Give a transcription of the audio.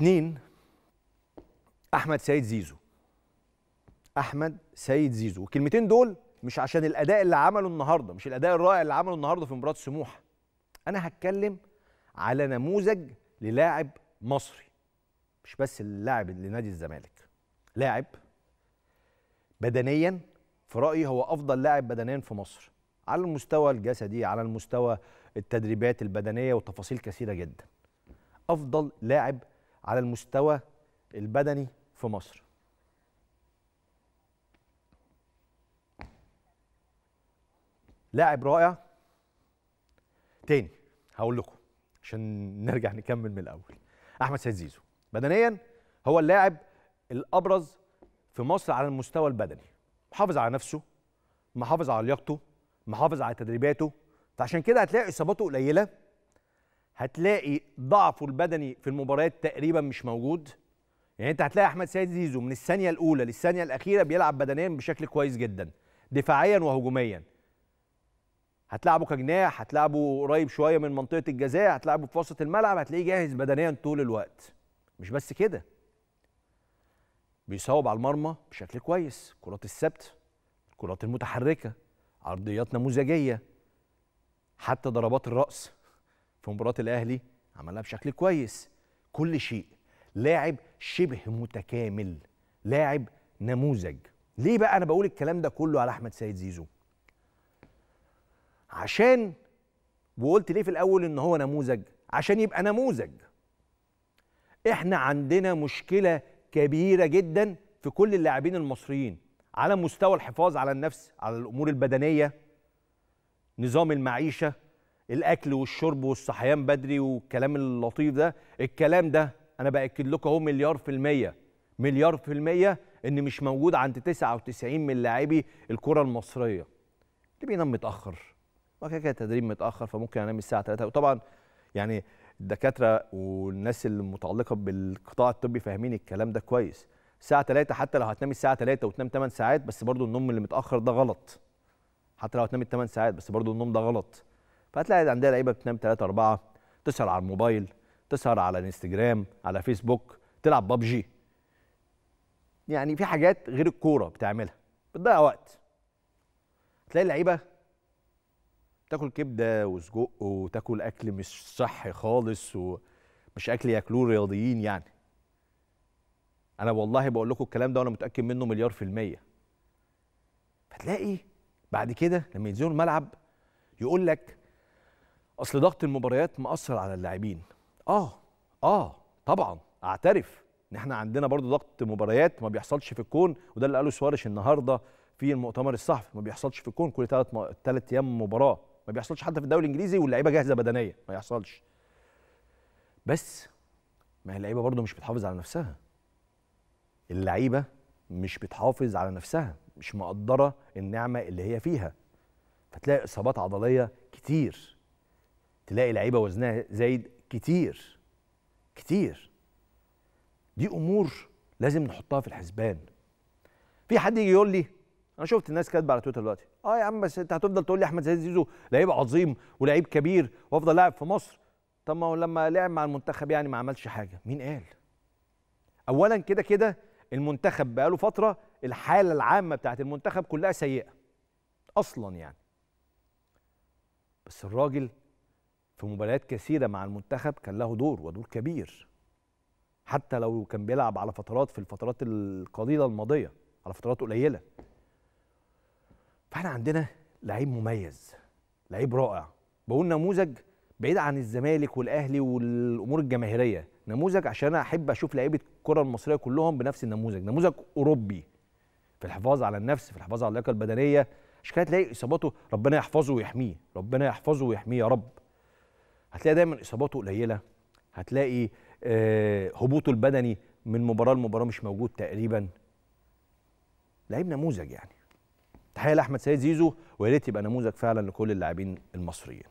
اتنين احمد سيد زيزو احمد سيد زيزو والكلمتين دول مش عشان الاداء اللي عمله النهارده مش الاداء الرائع اللي عمله النهارده في مباراه سموحه انا هتكلم على نموذج للاعب مصري مش بس اللاعب لنادي الزمالك لاعب بدنيا في رايي هو افضل لاعب بدنيا في مصر على المستوى الجسدي على المستوى التدريبات البدنيه وتفاصيل كثيره جدا افضل لاعب على المستوى البدني في مصر لاعب رائع تاني هقول لكم عشان نرجع نكمل من الاول احمد سيد زيزو بدنيا هو اللاعب الابرز في مصر على المستوى البدني محافظ على نفسه محافظ على لياقته محافظ على تدريباته فعشان كده هتلاقي اصاباته قليله هتلاقي ضعفه البدني في المباريات تقريبا مش موجود يعني انت هتلاقي احمد سيد زيزو من الثانيه الاولى للثانيه الاخيره بيلعب بدنيا بشكل كويس جدا دفاعيا وهجوميا هتلعبه كجناح هتلعبه قريب شويه من منطقه الجزاء هتلعبه في وسط الملعب هتلاقيه جاهز بدنيا طول الوقت مش بس كده بيصوب على المرمى بشكل كويس كرات السبت الكرات المتحركه عرضيات نموذجيه حتى ضربات الراس في مباراه الاهلي عملها بشكل كويس كل شيء لاعب شبه متكامل لاعب نموذج ليه بقى انا بقول الكلام ده كله على احمد سيد زيزو عشان وقلت ليه في الاول ان هو نموذج عشان يبقى نموذج احنا عندنا مشكله كبيره جدا في كل اللاعبين المصريين على مستوى الحفاظ على النفس على الامور البدنيه نظام المعيشه الاكل والشرب والصحيان بدري والكلام اللطيف ده الكلام ده انا باكد لكم اهو مليار في الميه مليار في الميه ان مش موجود عند 99 من لاعبي الكره المصريه اللي بينام متاخر وكده كده تدريب متاخر فممكن انام الساعه 3 وطبعا يعني الدكاتره والناس المتعلقه بالقطاع الطبي فاهمين الكلام ده كويس الساعه 3 حتى لو هتنام الساعه 3 وتنام 8 ساعات بس برضو النوم اللي متاخر ده غلط حتى لو هتنام 8 ساعات بس برضو النوم ده غلط فهتلاقي عندها لعيبه بتنام 3 4 تسهر على الموبايل تسهر على الانستجرام على فيسبوك تلعب بابجي يعني في حاجات غير الكوره بتعملها بتضيع وقت تلاقي اللعيبه تاكل كبده وسجق وتاكل اكل مش صحي خالص ومش اكل ياكلوه رياضيين يعني انا والله بقول لكم الكلام ده وانا متاكد منه مليار في الميه فتلاقي بعد كده لما ينزلوا الملعب يقول لك اصل ضغط المباريات مأثر على اللاعبين اه اه طبعا اعترف ان احنا عندنا برضو ضغط مباريات ما بيحصلش في الكون وده اللي قاله سوارش النهارده في المؤتمر الصحفي ما بيحصلش في الكون كل ثلاث ثلاث ايام مباراه ما بيحصلش حتى في الدوري الانجليزي واللعيبه جاهزه بدنيا ما يحصلش بس ما هي اللعيبه برضو مش بتحافظ على نفسها اللعيبه مش بتحافظ على نفسها مش مقدره النعمه اللي هي فيها فتلاقي اصابات عضليه كتير تلاقي لعيبه وزنها زايد كتير كتير دي امور لازم نحطها في الحسبان في حد يجي يقول لي انا شفت الناس كاتبه على تويتر دلوقتي اه يا عم بس انت هتفضل تقول لي احمد زيد زيزو لعيب عظيم ولعيب كبير وافضل لاعب في مصر طب ما هو لما لعب مع المنتخب يعني ما عملش حاجه مين قال اولا كده كده المنتخب بقاله فتره الحاله العامه بتاعه المنتخب كلها سيئه اصلا يعني بس الراجل في مباريات كثيره مع المنتخب كان له دور ودور كبير حتى لو كان بيلعب على فترات في الفترات القليله الماضيه على فترات قليله فاحنا عندنا لعيب مميز لعيب رائع بقول نموذج بعيد عن الزمالك والاهلي والامور الجماهيريه نموذج عشان انا احب اشوف لعيبه الكره المصريه كلهم بنفس النموذج نموذج اوروبي في الحفاظ على النفس في الحفاظ على اللياقه البدنيه عشان كده تلاقي اصاباته ربنا يحفظه ويحميه ربنا يحفظه ويحميه يا رب هتلاقي دايما اصاباته قليله هتلاقي آه، هبوطه البدني من مباراه لمباراه مش موجود تقريبا لعيب نموذج يعني تحيه لاحمد سيد زيزو ويا ريت يبقى نموذج فعلا لكل اللاعبين المصريين